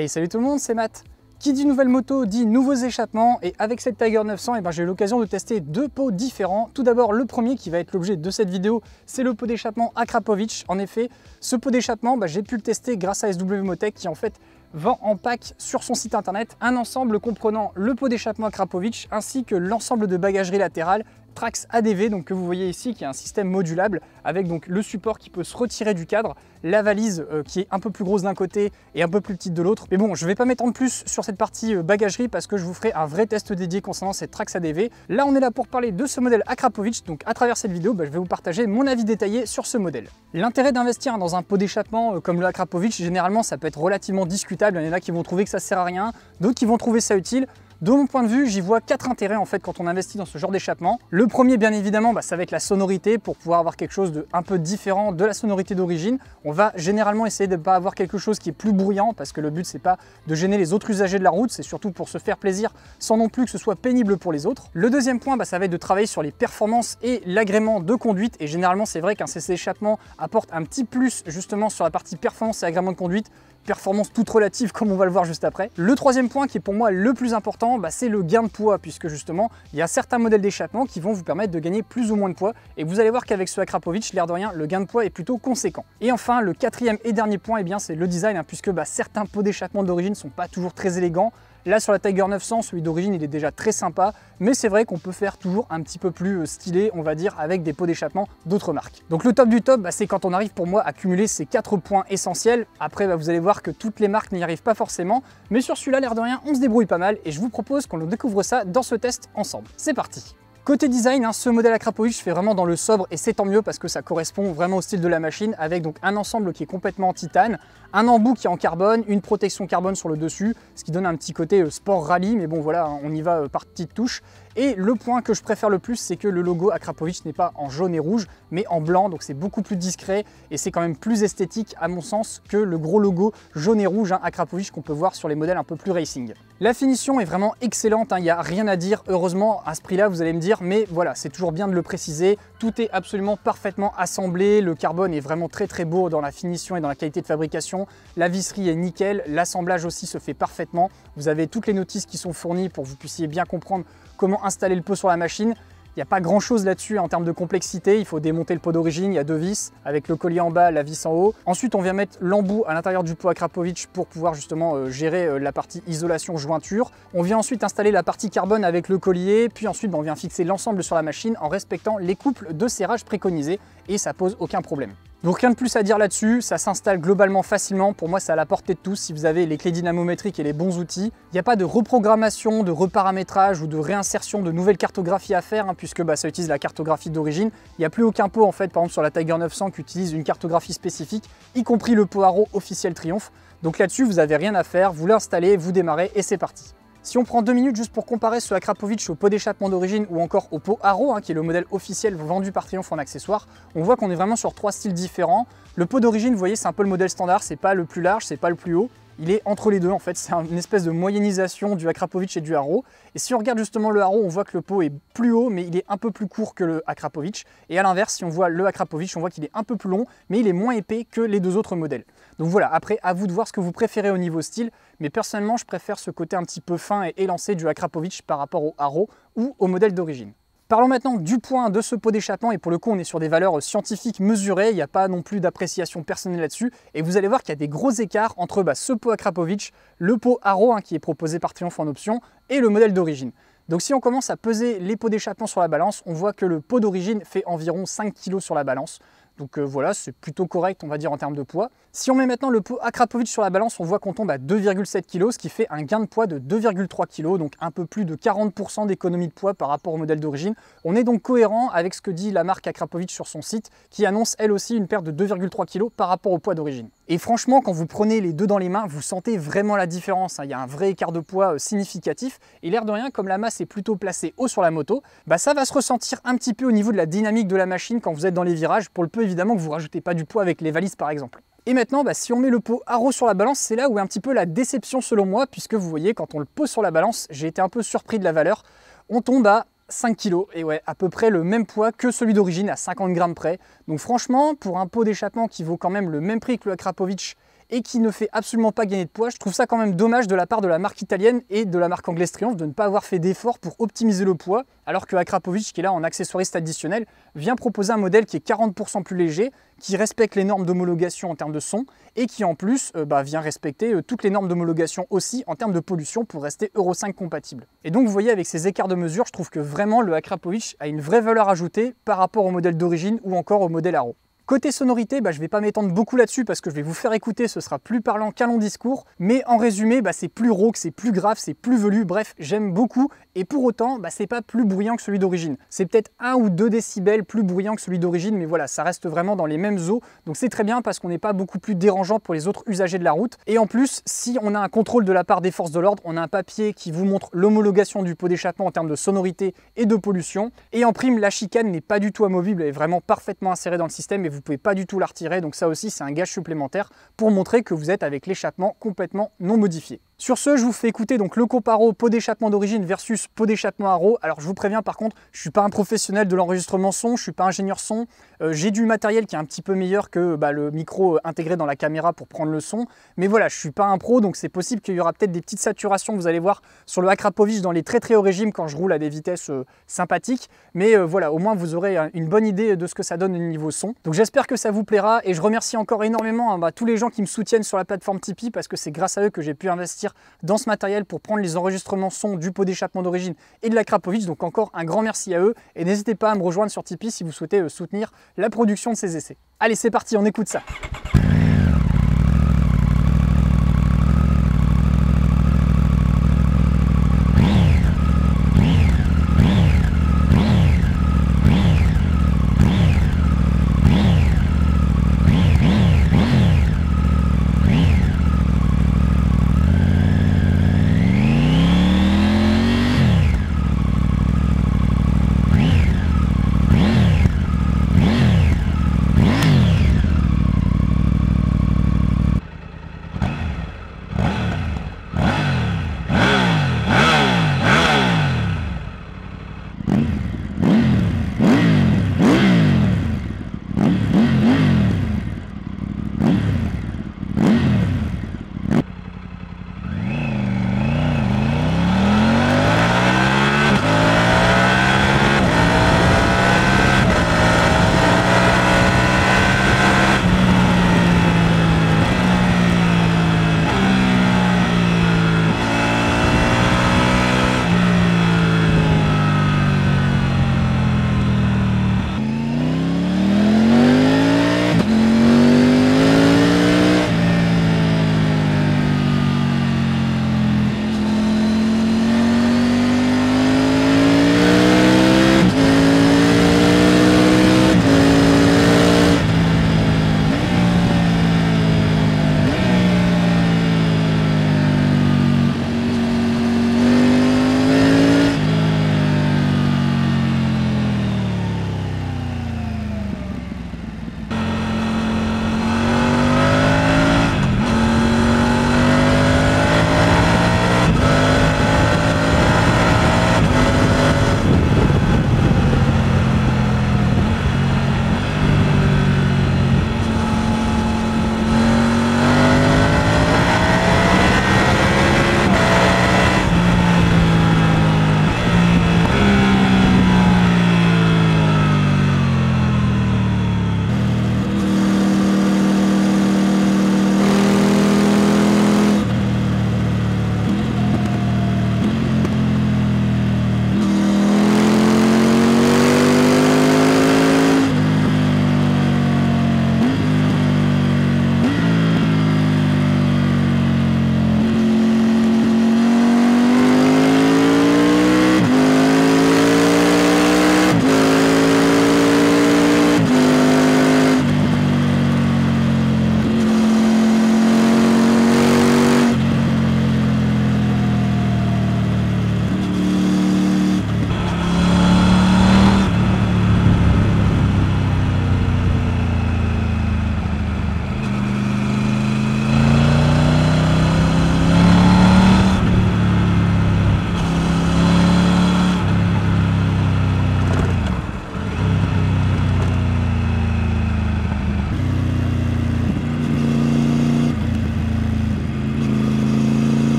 Hey salut tout le monde, c'est Matt qui dit nouvelle moto dit nouveaux échappements et avec cette Tiger 900 eh ben, j'ai eu l'occasion de tester deux pots différents. Tout d'abord le premier qui va être l'objet de cette vidéo c'est le pot d'échappement Akrapovic. En effet ce pot d'échappement bah, j'ai pu le tester grâce à SW Motec qui en fait vend en pack sur son site internet un ensemble comprenant le pot d'échappement à ainsi que l'ensemble de bagagerie latérale Trax ADV donc que vous voyez ici qui est un système modulable avec donc le support qui peut se retirer du cadre, la valise euh, qui est un peu plus grosse d'un côté et un peu plus petite de l'autre. Mais bon, je vais pas m'étendre plus sur cette partie euh, bagagerie parce que je vous ferai un vrai test dédié concernant cette Trax ADV. Là, on est là pour parler de ce modèle Akrapovic donc à travers cette vidéo, bah, je vais vous partager mon avis détaillé sur ce modèle. L'intérêt d'investir dans un pot d'échappement euh, comme le Akrapovic, généralement ça peut être relativement discuté il y en a qui vont trouver que ça sert à rien, d'autres qui vont trouver ça utile. De mon point de vue, j'y vois quatre intérêts en fait quand on investit dans ce genre d'échappement. Le premier, bien évidemment, bah, ça va être la sonorité pour pouvoir avoir quelque chose de un peu différent de la sonorité d'origine. On va généralement essayer de ne pas avoir quelque chose qui est plus bruyant parce que le but c'est pas de gêner les autres usagers de la route, c'est surtout pour se faire plaisir sans non plus que ce soit pénible pour les autres. Le deuxième point, bah, ça va être de travailler sur les performances et l'agrément de conduite. Et généralement, c'est vrai qu'un CC échappement apporte un petit plus justement sur la partie performance et agrément de conduite performance toute relative comme on va le voir juste après. Le troisième point qui est pour moi le plus important, bah, c'est le gain de poids puisque justement il y a certains modèles d'échappement qui vont vous permettre de gagner plus ou moins de poids et vous allez voir qu'avec ce Akrapovic, l'air de rien, le gain de poids est plutôt conséquent. Et enfin le quatrième et dernier point, eh c'est le design hein, puisque bah, certains pots d'échappement d'origine sont pas toujours très élégants, Là sur la Tiger 900, celui d'origine, il est déjà très sympa, mais c'est vrai qu'on peut faire toujours un petit peu plus euh, stylé, on va dire, avec des pots d'échappement d'autres marques. Donc le top du top, bah, c'est quand on arrive pour moi à cumuler ces quatre points essentiels. Après, bah, vous allez voir que toutes les marques n'y arrivent pas forcément, mais sur celui-là, l'air de rien, on se débrouille pas mal et je vous propose qu'on découvre ça dans ce test ensemble. C'est parti Côté design, hein, ce modèle je fait vraiment dans le sobre et c'est tant mieux parce que ça correspond vraiment au style de la machine avec donc un ensemble qui est complètement en titane, un embout qui est en carbone, une protection carbone sur le dessus, ce qui donne un petit côté euh, sport rallye, mais bon voilà, on y va euh, par petites touches. Et le point que je préfère le plus, c'est que le logo Akrapovic n'est pas en jaune et rouge, mais en blanc, donc c'est beaucoup plus discret et c'est quand même plus esthétique à mon sens que le gros logo jaune et rouge hein, Akrapovich qu'on peut voir sur les modèles un peu plus racing. La finition est vraiment excellente, il hein, n'y a rien à dire, heureusement à ce prix-là vous allez me dire, mais voilà, c'est toujours bien de le préciser, tout est absolument parfaitement assemblé, le carbone est vraiment très très beau dans la finition et dans la qualité de fabrication, la visserie est nickel, l'assemblage aussi se fait parfaitement, vous avez toutes les notices qui sont fournies pour que vous puissiez bien comprendre comment installer le pot sur la machine. Il n'y a pas grand chose là-dessus en termes de complexité. Il faut démonter le pot d'origine, il y a deux vis, avec le collier en bas, la vis en haut. Ensuite, on vient mettre l'embout à l'intérieur du pot à pour pouvoir justement euh, gérer euh, la partie isolation jointure. On vient ensuite installer la partie carbone avec le collier, puis ensuite ben, on vient fixer l'ensemble sur la machine en respectant les couples de serrage préconisés et ça pose aucun problème. Donc rien de plus à dire là-dessus, ça s'installe globalement facilement, pour moi c'est à la portée de tous si vous avez les clés dynamométriques et les bons outils. Il n'y a pas de reprogrammation, de reparamétrage ou de réinsertion de nouvelles cartographies à faire, hein, puisque bah, ça utilise la cartographie d'origine. Il n'y a plus aucun pot en fait, par exemple sur la Tiger 900 qui utilise une cartographie spécifique, y compris le pot officiel Triumph. Donc là-dessus vous n'avez rien à faire, vous l'installez, vous démarrez et c'est parti. Si on prend deux minutes juste pour comparer ce Akrapovic au pot d'échappement d'origine ou encore au pot arrow, hein, qui est le modèle officiel vendu par Triumph en accessoire, on voit qu'on est vraiment sur trois styles différents. Le pot d'origine, vous voyez, c'est un peu le modèle standard, c'est pas le plus large, c'est pas le plus haut il est entre les deux en fait, c'est une espèce de moyennisation du Akrapovic et du Haro. Et si on regarde justement le Haro, on voit que le pot est plus haut, mais il est un peu plus court que le Akrapovic. Et à l'inverse, si on voit le Akrapovic, on voit qu'il est un peu plus long, mais il est moins épais que les deux autres modèles. Donc voilà, après, à vous de voir ce que vous préférez au niveau style, mais personnellement, je préfère ce côté un petit peu fin et élancé du Akrapovic par rapport au Haro ou au modèle d'origine. Parlons maintenant du point de ce pot d'échappement, et pour le coup on est sur des valeurs scientifiques mesurées, il n'y a pas non plus d'appréciation personnelle là-dessus, et vous allez voir qu'il y a des gros écarts entre bah, ce pot Akrapovic, le pot Aro 1 qui est proposé par Triomphe en option, et le modèle d'origine. Donc si on commence à peser les pots d'échappement sur la balance, on voit que le pot d'origine fait environ 5 kg sur la balance. Donc euh, voilà, c'est plutôt correct, on va dire, en termes de poids. Si on met maintenant le pot Akrapovic sur la balance, on voit qu'on tombe à 2,7 kg, ce qui fait un gain de poids de 2,3 kg, donc un peu plus de 40% d'économie de poids par rapport au modèle d'origine. On est donc cohérent avec ce que dit la marque Akrapovic sur son site, qui annonce elle aussi une perte de 2,3 kg par rapport au poids d'origine. Et franchement, quand vous prenez les deux dans les mains, vous sentez vraiment la différence. Hein. Il y a un vrai écart de poids euh, significatif. Et l'air de rien, comme la masse est plutôt placée haut sur la moto, bah ça va se ressentir un petit peu au niveau de la dynamique de la machine quand vous êtes dans les virages, pour le peu évidemment que vous rajoutez pas du poids avec les valises par exemple. Et maintenant, bah, si on met le pot à sur la balance, c'est là où est un petit peu la déception selon moi, puisque vous voyez, quand on le pose sur la balance, j'ai été un peu surpris de la valeur. On tombe à 5 kg, et ouais, à peu près le même poids que celui d'origine à 50 grammes près. Donc franchement, pour un pot d'échappement qui vaut quand même le même prix que le Akrapovic et qui ne fait absolument pas gagner de poids. Je trouve ça quand même dommage de la part de la marque italienne et de la marque anglaise Triumph de ne pas avoir fait d'efforts pour optimiser le poids, alors que Akrapovic, qui est là en accessoiriste additionnel, vient proposer un modèle qui est 40% plus léger, qui respecte les normes d'homologation en termes de son, et qui en plus euh, bah, vient respecter euh, toutes les normes d'homologation aussi en termes de pollution pour rester Euro 5 compatible. Et donc vous voyez avec ces écarts de mesure, je trouve que vraiment le Akrapovic a une vraie valeur ajoutée par rapport au modèle d'origine ou encore au modèle Aro. Côté sonorité, bah, je ne vais pas m'étendre beaucoup là-dessus parce que je vais vous faire écouter, ce sera plus parlant qu'un long discours. Mais en résumé, bah, c'est plus rauque, c'est plus grave, c'est plus velu, bref, j'aime beaucoup et pour autant, ce bah, c'est pas plus bruyant que celui d'origine. C'est peut-être 1 ou 2 décibels plus bruyant que celui d'origine, mais voilà, ça reste vraiment dans les mêmes eaux. Donc c'est très bien parce qu'on n'est pas beaucoup plus dérangeant pour les autres usagers de la route. Et en plus, si on a un contrôle de la part des forces de l'ordre, on a un papier qui vous montre l'homologation du pot d'échappement en termes de sonorité et de pollution. Et en prime, la chicane n'est pas du tout amovible, elle est vraiment parfaitement insérée dans le système et vous pouvez pas du tout la retirer. Donc ça aussi, c'est un gage supplémentaire pour montrer que vous êtes avec l'échappement complètement non modifié. Sur ce, je vous fais écouter donc le Comparo pot d'échappement d'origine versus pot d'échappement roue. Alors je vous préviens par contre, je ne suis pas un professionnel de l'enregistrement son, je ne suis pas ingénieur son. Euh, j'ai du matériel qui est un petit peu meilleur que bah, le micro euh, intégré dans la caméra pour prendre le son. Mais voilà, je ne suis pas un pro, donc c'est possible qu'il y aura peut-être des petites saturations, vous allez voir, sur le Akrapovic dans les très très hauts régimes quand je roule à des vitesses euh, sympathiques. Mais voilà, au moins vous aurez une bonne idée de ce que ça donne au niveau son. Donc j'espère que ça vous plaira et je remercie encore énormément hein, bah, tous les gens qui me soutiennent sur la plateforme Tipeee parce que c'est grâce à eux que j'ai pu investir dans ce matériel pour prendre les enregistrements son du pot d'échappement d'origine et de la Krapovic. Donc encore un grand merci à eux et n'hésitez pas à me rejoindre sur Tipeee si vous souhaitez euh, soutenir la production de ces essais. Allez, c'est parti, on écoute ça.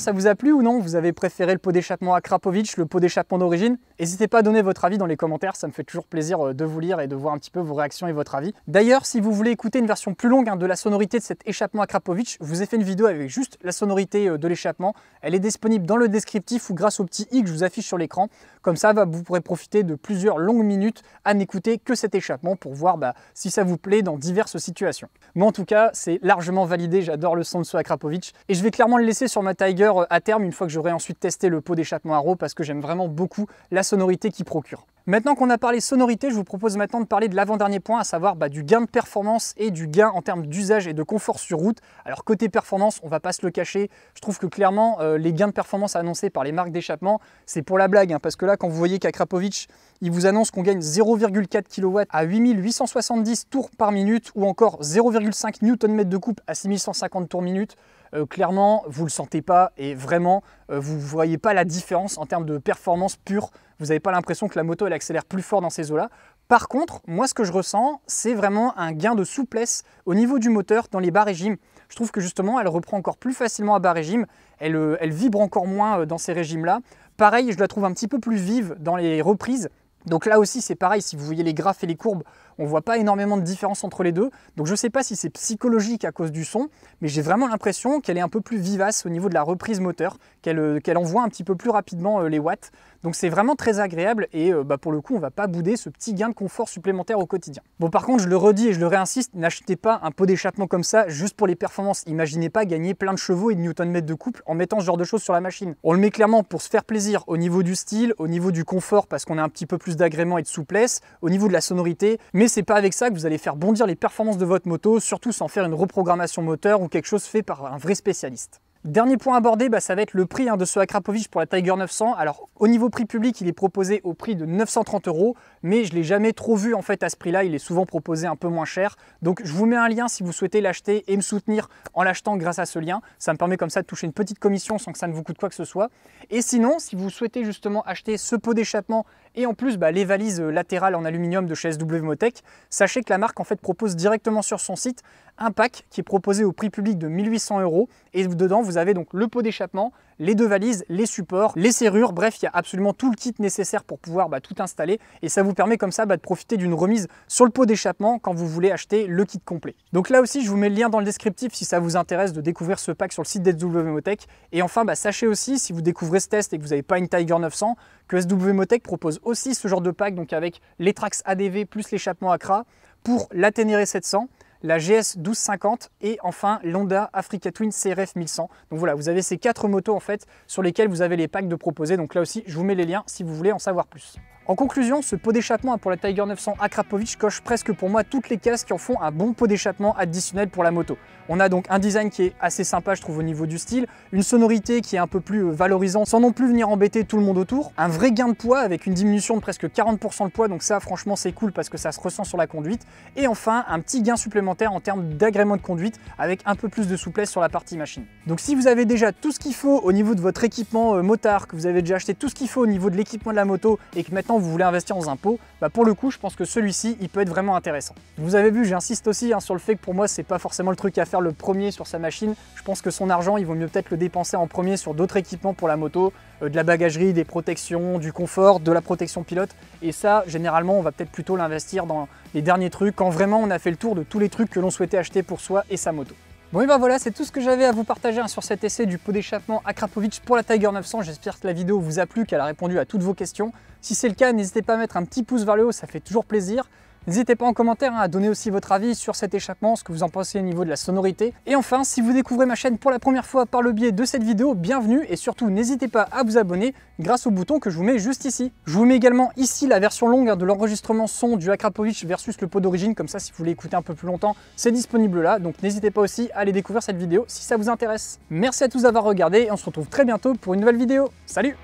ça vous a plu ou non Vous avez préféré le pot d'échappement à le pot d'échappement d'origine N'hésitez pas à donner votre avis dans les commentaires, ça me fait toujours plaisir euh, de vous lire et de voir un petit peu vos réactions et votre avis. D'ailleurs, si vous voulez écouter une version plus longue hein, de la sonorité de cet échappement à Krapovic je vous ai fait une vidéo avec juste la sonorité euh, de l'échappement. Elle est disponible dans le descriptif ou grâce au petit i que je vous affiche sur l'écran. Comme ça, bah, vous pourrez profiter de plusieurs longues minutes à n'écouter que cet échappement pour voir bah, si ça vous plaît dans diverses situations. Mais en tout cas, c'est largement validé, j'adore le son de ce à et je vais clairement le laisser sur ma Tiger euh, à terme une fois que j'aurai ensuite testé le pot d'échappement à Arrow parce que j'aime vraiment beaucoup la sonorité qu'il procure. Maintenant qu'on a parlé sonorité, je vous propose maintenant de parler de l'avant-dernier point, à savoir bah, du gain de performance et du gain en termes d'usage et de confort sur route. Alors côté performance, on va pas se le cacher, je trouve que clairement euh, les gains de performance annoncés par les marques d'échappement, c'est pour la blague, hein, parce que là quand vous voyez qu'à Krapovic, ils vous annonce qu'on gagne 0,4 kW à 8870 tours par minute ou encore 0,5 Nm de coupe à 6150 tours minute, euh, clairement, vous ne le sentez pas et vraiment, euh, vous ne voyez pas la différence en termes de performance pure. Vous n'avez pas l'impression que la moto, elle accélère plus fort dans ces eaux-là. Par contre, moi, ce que je ressens, c'est vraiment un gain de souplesse au niveau du moteur dans les bas régimes. Je trouve que justement, elle reprend encore plus facilement à bas régime. Elle, euh, elle vibre encore moins dans ces régimes-là. Pareil, je la trouve un petit peu plus vive dans les reprises. Donc là aussi, c'est pareil, si vous voyez les graphes et les courbes, on ne voit pas énormément de différence entre les deux. Donc je ne sais pas si c'est psychologique à cause du son, mais j'ai vraiment l'impression qu'elle est un peu plus vivace au niveau de la reprise moteur, qu'elle euh, envoie un petit peu plus rapidement euh, les watts. Donc c'est vraiment très agréable et euh, bah, pour le coup on va pas bouder ce petit gain de confort supplémentaire au quotidien. Bon par contre je le redis et je le réinsiste, n'achetez pas un pot d'échappement comme ça juste pour les performances. Imaginez pas gagner plein de chevaux et de newton-mètres de couple en mettant ce genre de choses sur la machine. On le met clairement pour se faire plaisir au niveau du style, au niveau du confort parce qu'on a un petit peu plus d'agrément et de souplesse, au niveau de la sonorité, mais c'est pas avec ça que vous allez faire bondir les performances de votre moto, surtout sans faire une reprogrammation moteur ou quelque chose fait par un vrai spécialiste. Dernier point abordé, bah, ça va être le prix hein, de ce Akrapovic pour la Tiger 900. Alors au niveau prix public, il est proposé au prix de 930 euros, mais je ne l'ai jamais trop vu en fait à ce prix-là. Il est souvent proposé un peu moins cher. Donc je vous mets un lien si vous souhaitez l'acheter et me soutenir en l'achetant grâce à ce lien. Ça me permet comme ça de toucher une petite commission sans que ça ne vous coûte quoi que ce soit. Et sinon, si vous souhaitez justement acheter ce pot d'échappement et en plus bah, les valises euh, latérales en aluminium de chez SW Motec, sachez que la marque en fait propose directement sur son site un pack qui est proposé au prix public de 1800 euros et dedans vous vous avez donc le pot d'échappement, les deux valises, les supports, les serrures, bref, il y a absolument tout le kit nécessaire pour pouvoir bah, tout installer et ça vous permet comme ça bah, de profiter d'une remise sur le pot d'échappement quand vous voulez acheter le kit complet. Donc là aussi, je vous mets le lien dans le descriptif si ça vous intéresse de découvrir ce pack sur le site d'SW Motec. Et enfin, bah, sachez aussi, si vous découvrez ce test et que vous n'avez pas une Tiger 900, que SW propose aussi ce genre de pack, donc avec les Trax ADV plus l'échappement Acra pour la Ténéré 700 la GS 1250 et enfin l'Honda Africa Twin CRF 1100. Donc voilà, vous avez ces quatre motos en fait sur lesquelles vous avez les packs de proposer. Donc là aussi, je vous mets les liens si vous voulez en savoir plus. En conclusion, ce pot d'échappement pour la Tiger 900 Akrapovic coche presque pour moi toutes les cases qui en font un bon pot d'échappement additionnel pour la moto. On a donc un design qui est assez sympa je trouve au niveau du style, une sonorité qui est un peu plus euh, valorisante sans non plus venir embêter tout le monde autour, un vrai gain de poids avec une diminution de presque 40% de poids donc ça franchement c'est cool parce que ça se ressent sur la conduite et enfin un petit gain supplémentaire en termes d'agrément de conduite avec un peu plus de souplesse sur la partie machine. Donc si vous avez déjà tout ce qu'il faut au niveau de votre équipement euh, motard, que vous avez déjà acheté tout ce qu'il faut au niveau de l'équipement de la moto et que maintenant vous voulez investir dans un pot, bah pour le coup, je pense que celui-ci, il peut être vraiment intéressant. Vous avez vu, j'insiste aussi hein, sur le fait que pour moi, c'est pas forcément le truc à faire le premier sur sa machine. Je pense que son argent, il vaut mieux peut-être le dépenser en premier sur d'autres équipements pour la moto, euh, de la bagagerie, des protections, du confort, de la protection pilote. Et ça, généralement, on va peut-être plutôt l'investir dans les derniers trucs, quand vraiment on a fait le tour de tous les trucs que l'on souhaitait acheter pour soi et sa moto. Bon et ben voilà, c'est tout ce que j'avais à vous partager hein, sur cet essai du pot d'échappement Akrapovic pour la Tiger 900. J'espère que la vidéo vous a plu, qu'elle a répondu à toutes vos questions. Si c'est le cas, n'hésitez pas à mettre un petit pouce vers le haut, ça fait toujours plaisir. N'hésitez pas en commentaire hein, à donner aussi votre avis sur cet échappement, ce que vous en pensez au niveau de la sonorité. Et enfin, si vous découvrez ma chaîne pour la première fois par le biais de cette vidéo, bienvenue et surtout n'hésitez pas à vous abonner grâce au bouton que je vous mets juste ici. Je vous mets également ici la version longue hein, de l'enregistrement son du Akrapovic versus le pot d'origine, comme ça si vous voulez écouter un peu plus longtemps, c'est disponible là, donc n'hésitez pas aussi à aller découvrir cette vidéo si ça vous intéresse. Merci à tous d'avoir regardé et on se retrouve très bientôt pour une nouvelle vidéo. Salut